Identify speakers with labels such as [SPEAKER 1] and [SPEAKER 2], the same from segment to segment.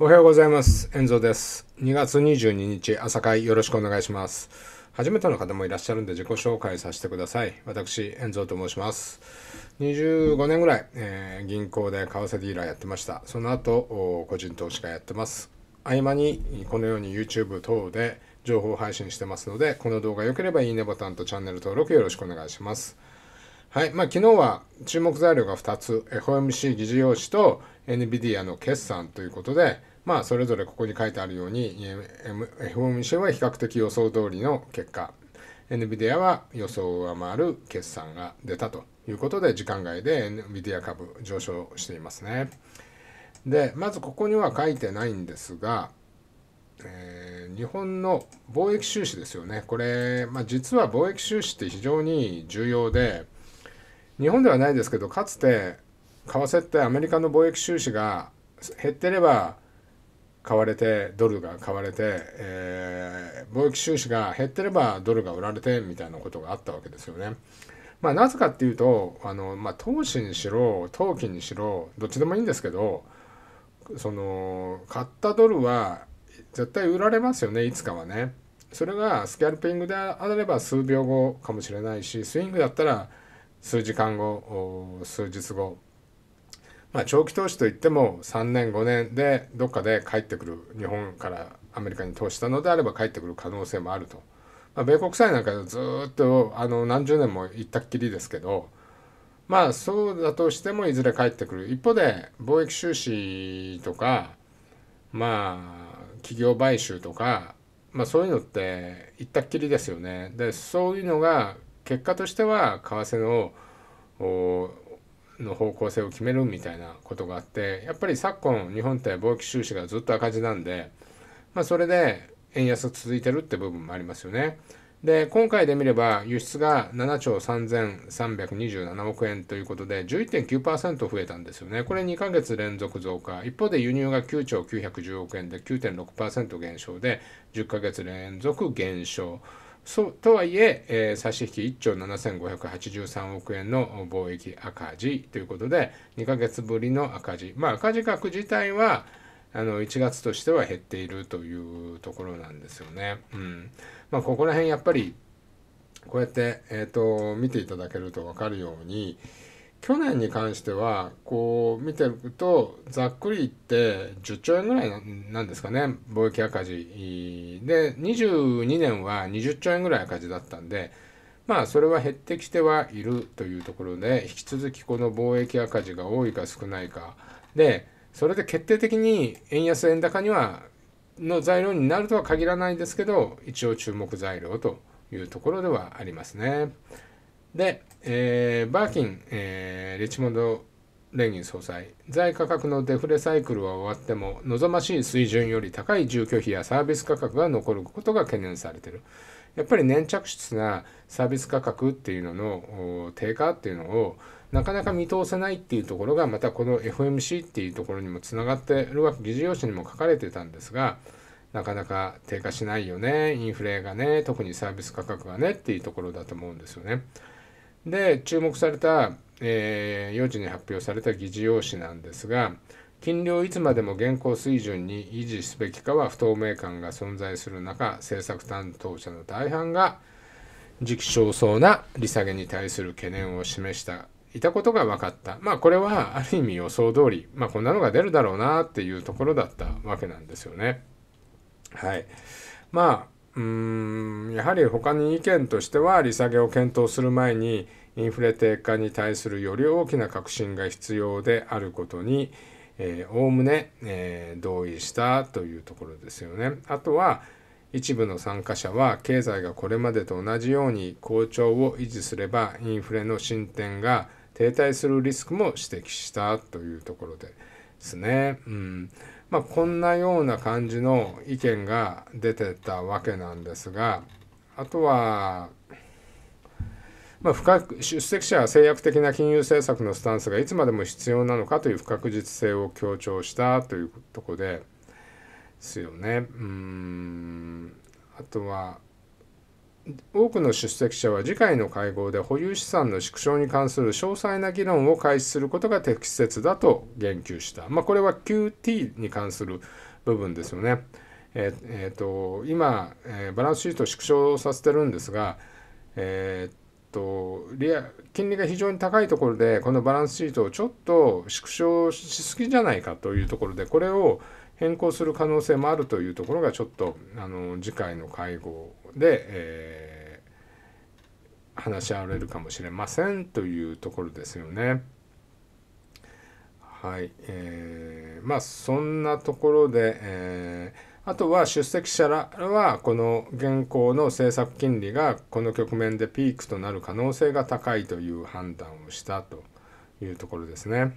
[SPEAKER 1] おはようございます。遠藤です。2月22日朝会よろしくお願いします。初めての方もいらっしゃるんで自己紹介させてください。私、遠藤と申します。25年ぐらい、えー、銀行で為替ディーラーやってました。その後、個人投資家やってます。合間にこのように YouTube 等で情報配信してますので、この動画良ければいいねボタンとチャンネル登録よろしくお願いします。はい。まあ、昨日は注目材料が2つ、FOMC 議事要旨と NVIDIA の決算ということで、まあ、それぞれここに書いてあるように、FOMC は比較的予想通りの結果、NVIDIA は予想を上回る決算が出たということで、時間外で NVIDIA 株上昇していますね。で、まずここには書いてないんですが、えー、日本の貿易収支ですよね。これ、まあ、実は貿易収支って非常に重要で、日本ではないですけど、かつて為替ってアメリカの貿易収支が減ってれば買われてドルが買われて、えー、貿易収支が減ってればドルが売られてみたいなことがあったわけですよね。まあ、なぜかっていうとあの、まあ、投資にしろ投機にしろどっちでもいいんですけどその買ったドルは絶対売られますよねいつかはね。それがスキャルピングであれば数秒後かもしれないしスイングだったら数時間後数日後まあ、長期投資といっても3年5年でどっかで帰ってくる日本からアメリカに投資したのであれば帰ってくる可能性もあると、まあ、米国債なんかずっとあの何十年も行ったっきりですけどまあそうだとしてもいずれ帰ってくる一方で貿易収支とかまあ企業買収とか、まあ、そういうのって行ったっきりですよねでそういうのが結果としては為替のの方向性を決めるみたいなことがあってやっぱり昨今日本って貿易収支がずっと赤字なんで、まあ、それで円安続いてるって部分もありますよね。で今回で見れば輸出が7兆3327億円ということで11.9%増えたんですよねこれ2ヶ月連続増加一方で輸入が9兆910億円で9.6%減少で10ヶ月連続減少そうとはいええー、差し引き1兆7583億円の貿易赤字ということで2ヶ月ぶりの赤字まあ赤字額自体はあの1月としては減っているというところなんですよね。うんまあ、ここら辺やっぱりこうやって、えーと、見ていただけると分かるように、去年に関してはこう見てるとざっくり言って10兆円ぐらいなんですかね貿易赤字で22年は20兆円ぐらい赤字だったんでまあそれは減ってきてはいるというところで引き続きこの貿易赤字が多いか少ないかでそれで決定的に円安円高にはの材料になるとは限らないんですけど一応注目材料というところではありますね。で、えー、バーキン、えー、リチモンド連銀総裁財価格のデフレサイクルは終わっても望ましい水準より高い住居費やサービス価格が残ることが懸念されてるやっぱり粘着質なサービス価格っていうのの低下っていうのをなかなか見通せないっていうところがまたこの FMC っていうところにもつながってるわけ議事要旨にも書かれてたんですがなかなか低下しないよねインフレがね特にサービス価格がねっていうところだと思うんですよね。で注目された、えー、4時に発表された議事要旨なんですが金利をいつまでも現行水準に維持すべきかは不透明感が存在する中政策担当者の大半が時期尚早な利下げに対する懸念を示したいたことが分かった。まあこれはある意味予想通り、まあこんなのが出るだろうなっていうところだったわけなんですよね。はい。まあうんやはり他に意見としては利下げを検討する前にインフレ低下に対するより大きな革新が必要であることにおおむね、えー、同意したというところですよね。あとは一部の参加者は経済がこれまでと同じように好調を維持すればインフレの進展が停滞するリスクも指摘したというところですね。うん、まあ、こんなような感じの意見が出てたわけなんですがあとは、まあ、不確出席者は制約的な金融政策のスタンスがいつまでも必要なのかという不確実性を強調したというとこでですよね。うんあとは多くの出席者は次回の会合で保有資産の縮小に関する詳細な議論を開始することが適切だと言及した、まあ、これは QT に関する部分ですよね。えーえーと、今、えー、バランスシートを縮小させてるんですが、えーとリア金利が非常に高いところでこのバランスシートをちょっと縮小しすぎじゃないかというところでこれを変更する可能性もあるというところがちょっとあの次回の会合で、えー、話し合われるかもしれませんというところですよね。はい、えー、まあそんなところで、えー、あとは出席者らはこの現行の政策金利がこの局面でピークとなる可能性が高いという判断をしたというところですね。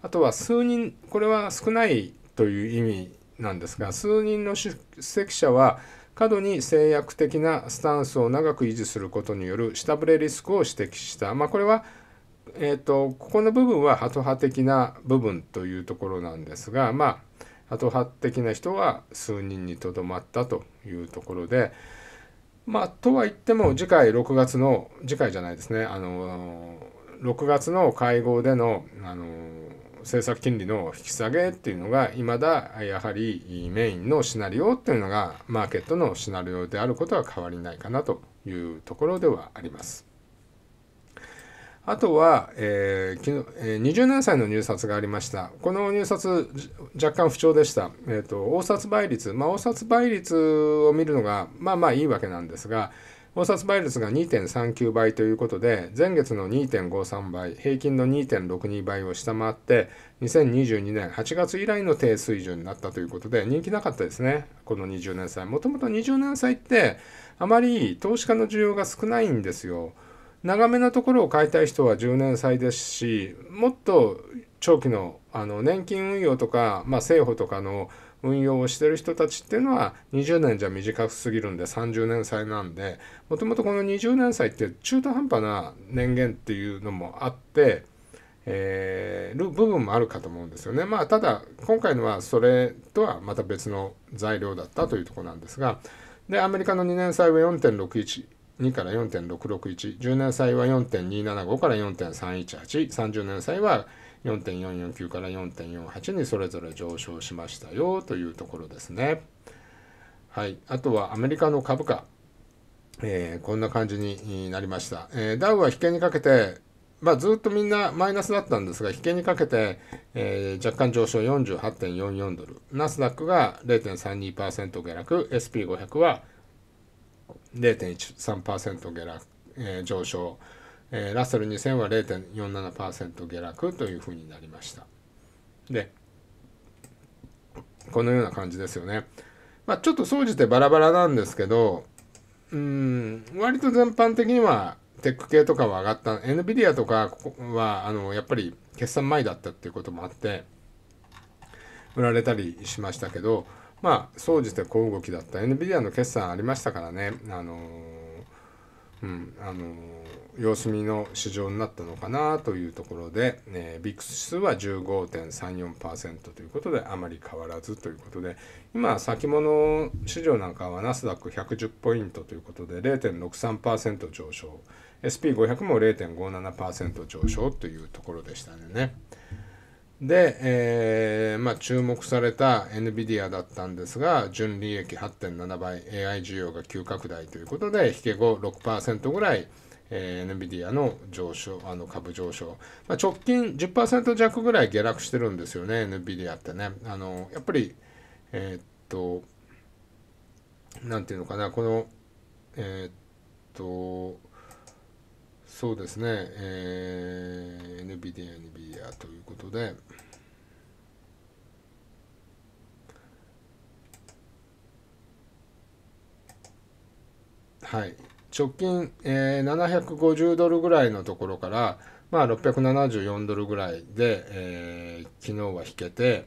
[SPEAKER 1] あとは数人これは少ないという意味なんですが数人の出席者は過度に制約的なスタンスを長く維持することによる下振れリスクを指摘した、まあ、これは、えーと、ここの部分はハト派的な部分というところなんですが、まあ、ハト派的な人は数人にとどまったというところで、まあ、とは言っても次回6月の次回じゃないですねあの6月の会合でのあの政策金利の引き下げっていうのがいまだやはりメインのシナリオっていうのがマーケットのシナリオであることは変わりないかなというところではあります。あとは、えー、昨日、えー、27歳の入札がありました。この入札、若干不調でした。えっ、ー、と、応札倍率。まあ、応札倍率を見るのが、まあまあいいわけなんですが、考察倍率が2.39倍ということで前月の2.53倍平均の2.62倍を下回って2022年8月以来の低水準になったということで人気なかったですねこの20年債もともと20年債ってあまり投資家の需要が少ないんですよ長めのところを買いたい人は10年債ですしもっと長期のあの年金運用とか、まあ、政府とかの運用をしてる人たちっていうのは20年じゃ短すぎるんで30年祭なんでもともとこの20年祭って中途半端な年限っていうのもあって、えー、る部分もあるかと思うんですよね。まあただ今回のはそれとはまた別の材料だったというとこなんですがでアメリカの2年祭は4.61。2から4.661、10年祭は4.275から4.318、30年祭は4.449から4.48にそれぞれ上昇しましたよというところですね。はい、あとはアメリカの株価、えー、こんな感じになりました。えー、ダウは引けにかけて、まあ、ずっとみんなマイナスだったんですが、引けにかけて、えー、若干上昇48.44ドル、ナスダックが0.32%下落、SP500 は0.13%下落、えー、上昇。えー、ラッセル2000は0.47%下落というふうになりました。で、このような感じですよね。まあ、ちょっと総じてバラバラなんですけど、うん、割と全般的にはテック系とかは上がった、NVIDIA とかは、あの、やっぱり決算前だったっていうこともあって、売られたりしましたけど、まあ、総じて小動きだった。NVIDIA の決算ありましたからね、あのー、うん、あのー様子見の市場になったのかなというところで、えー、ビックス指数は15.34%ということであまり変わらずということで今先物市場なんかはナスダック110ポイントということで0.63%上昇 SP500 も0.57%上昇というところでしたね。で、えーまあ、注目された NVIDIA だったんですが、純利益8.7倍、AI 需要が急拡大ということで、引け後6%ぐらいえー、NVIDIA の上昇、あの株上昇。まあ、直近10%弱ぐらい下落してるんですよね、NVIDIA ってね。あの、やっぱり、えー、っと、なんていうのかな、この、えー、っと、そうですね、えー、NVIDIA、NVIDIA ということで、はい。直近、えー、750ドルぐらいのところから、まあ、674ドルぐらいで、えー、昨日は引けて、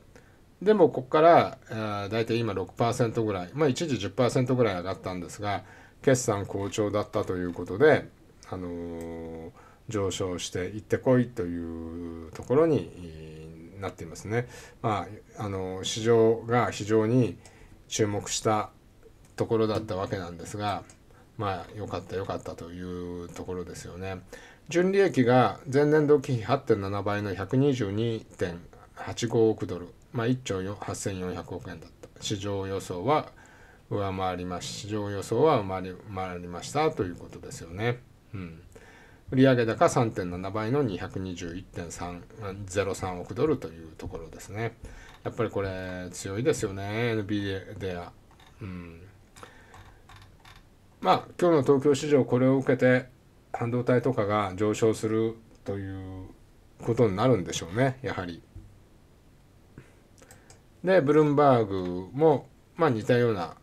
[SPEAKER 1] でもここからあ大体今6%ぐらい、まあ、一時10%ぐらい上がったんですが、決算好調だったということで、あのー、上昇していってこいというところになっていますね。まあ、あのー、市場が非常に注目したところだったわけなんですが、まあ、よかったよかったというところですよね。純利益が前年同期比8.7倍の122.85億ドル、まあ、1兆8400億円だった。市場予想は上回りまし市場予想は上回りましたということですよね。うん、売上高3.7倍の221.03億ドルというところですね。やっぱりこれ強いですよね、NB では。うんまあ、今日の東京市場これを受けて半導体とかが上昇するということになるんでしょうねやはり。でブルームバーグも、まあ、似たような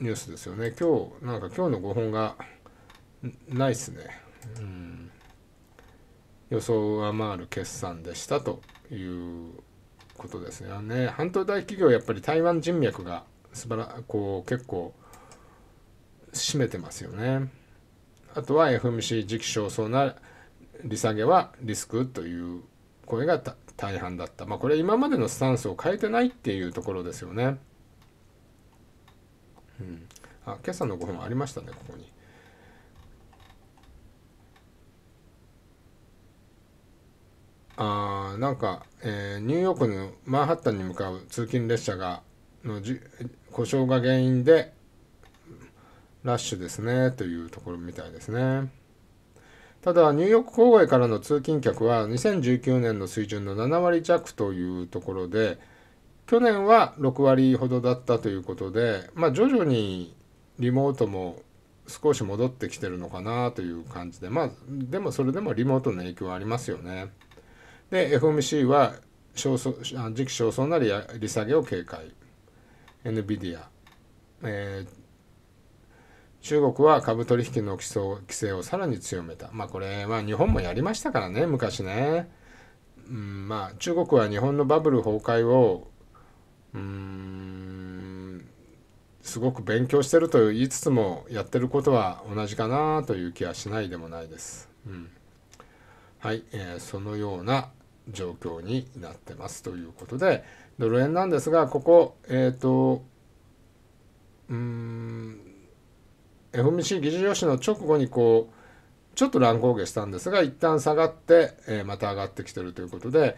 [SPEAKER 1] ニュースですよね今日なんか今日の5本がないっすね、うん、予想を上回る決算でしたということですよね半導体企業やっぱり台湾人脈がすばらこう結構占めてますよね。あとは FMC 時期尚早な利下げはリスクという声が大半だった。まあ、これ今までのスタンスを変えてないっていうところですよね。うん、あ今朝の5分ありましたね、ここに。あなんか、えー、ニューヨークのマンハッタンに向かう通勤列車がのじ故障が原因でラッシュですね、というところみたいですね。ただ、ニューヨーク郊外からの通勤客は2019年の水準の7割弱というところで、去年は6割ほどだったということで、まあ、徐々にリモートも少し戻ってきてるのかなという感じで、まあ、でもそれでもリモートの影響はありますよね。で、FMC は少々時期尚早なり利下げを警戒。NVIDIA、えー中国は株取引の規制をさらに強めた。まあこれは日本もやりましたからね、昔ね。うん、まあ中国は日本のバブル崩壊を、うん、すごく勉強してると言いつつもやってることは同じかなという気はしないでもないです。うん、はい、えー、そのような状況になってますということで、ドル円なんですが、ここ、えっ、ー、と、うん、f m c 議事要旨の直後にこうちょっと乱高下したんですが一旦下がって、えー、また上がってきてるということで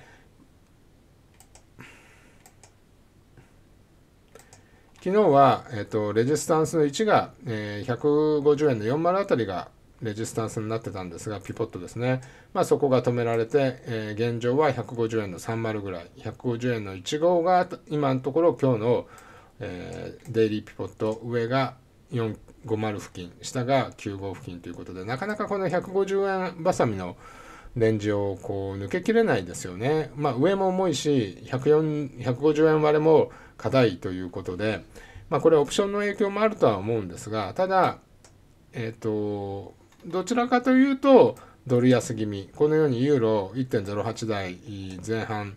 [SPEAKER 1] 昨日は、えーと、レジスタンスの1が、えー、150円の40あたりがレジスタンスになってたんですがピポットですね、まあ、そこが止められて、えー、現状は150円の30ぐらい150円の15が今のところ今日の、えー、デイリーピポット上が450付近下が95付近ということでなかなかこの150円ばさみのレンジをこう抜けきれないですよね、まあ、上も重いし150円割れも硬いということで、まあ、これオプションの影響もあるとは思うんですがただ、えーと、どちらかというとドル安気味このようにユーロ1.08台前半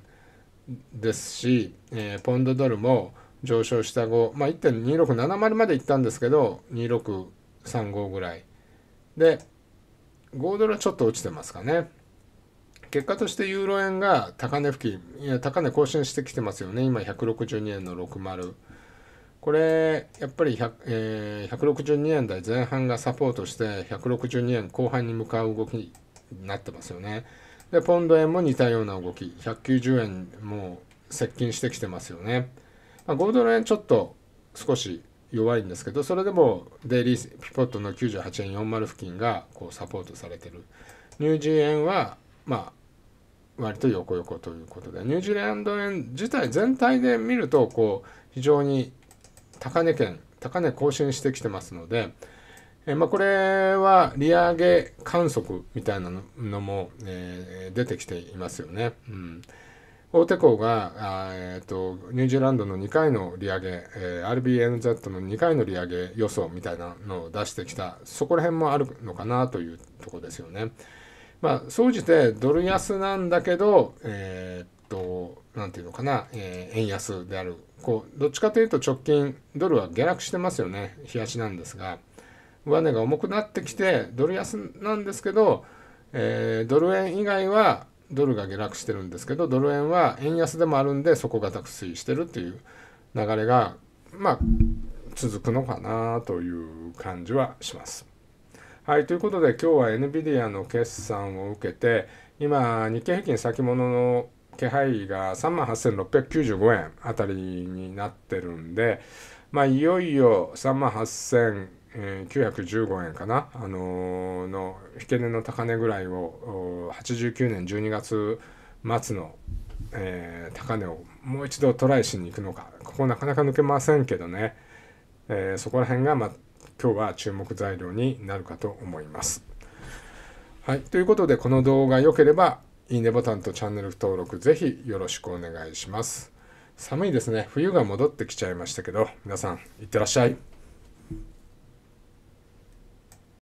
[SPEAKER 1] ですし、えー、ポンドドルも上昇した後、まあ、1.2670まで行ったんですけど、2635ぐらい。で、5ドルはちょっと落ちてますかね。結果としてユーロ円が高値付近、いや高値更新してきてますよね。今162円の60。これ、やっぱり100、えー、162円台前半がサポートして、162円後半に向かう動きになってますよね。で、ポンド円も似たような動き、190円も接近してきてますよね。まあ、5ドル円ちょっと少し弱いんですけどそれでもデイリーピポットの98円40付近がこうサポートされてるニュージー円はまあ割と横横ということでニュージーランド円自体全体で見るとこう非常に高値圏高値更新してきてますのでえまあ、これは利上げ観測みたいなのも、えー、出てきていますよね。うん大手行があ、えーと、ニュージーランドの2回の利上げ、えー、RBNZ の2回の利上げ予想みたいなのを出してきたそこら辺もあるのかなというとこですよね。まあ、総じてドル安なんだけど、えーと、なんていうのかな、えー、円安である。こう、どっちかというと直近、ドルは下落してますよね。冷やしなんですが。上値が重くなってきて、ドル安なんですけど、えー、ドル円以外は、ドルが下落してるんですけどドル円は円安でもあるんで底堅く推移してるっていう流れがまあ続くのかなという感じはします。はいということで今日は NVIDIA の決算を受けて今日経平均先物の気配が38,695円あたりになってるんでまあいよいよ38,915円かなあのー、の引け値の高値ぐらいを89年12月末の、えー、高値をもう一度トライしに行くのかここなかなか抜けませんけどね、えー、そこら辺が、ま今日は注目材料になるかと思います。はい、ということでこの動画良ければいいねボタンとチャンネル登録ぜひよろしくお願いします。寒いですね。冬が戻ってきちゃいましたけど、皆さん、いってらっしゃい。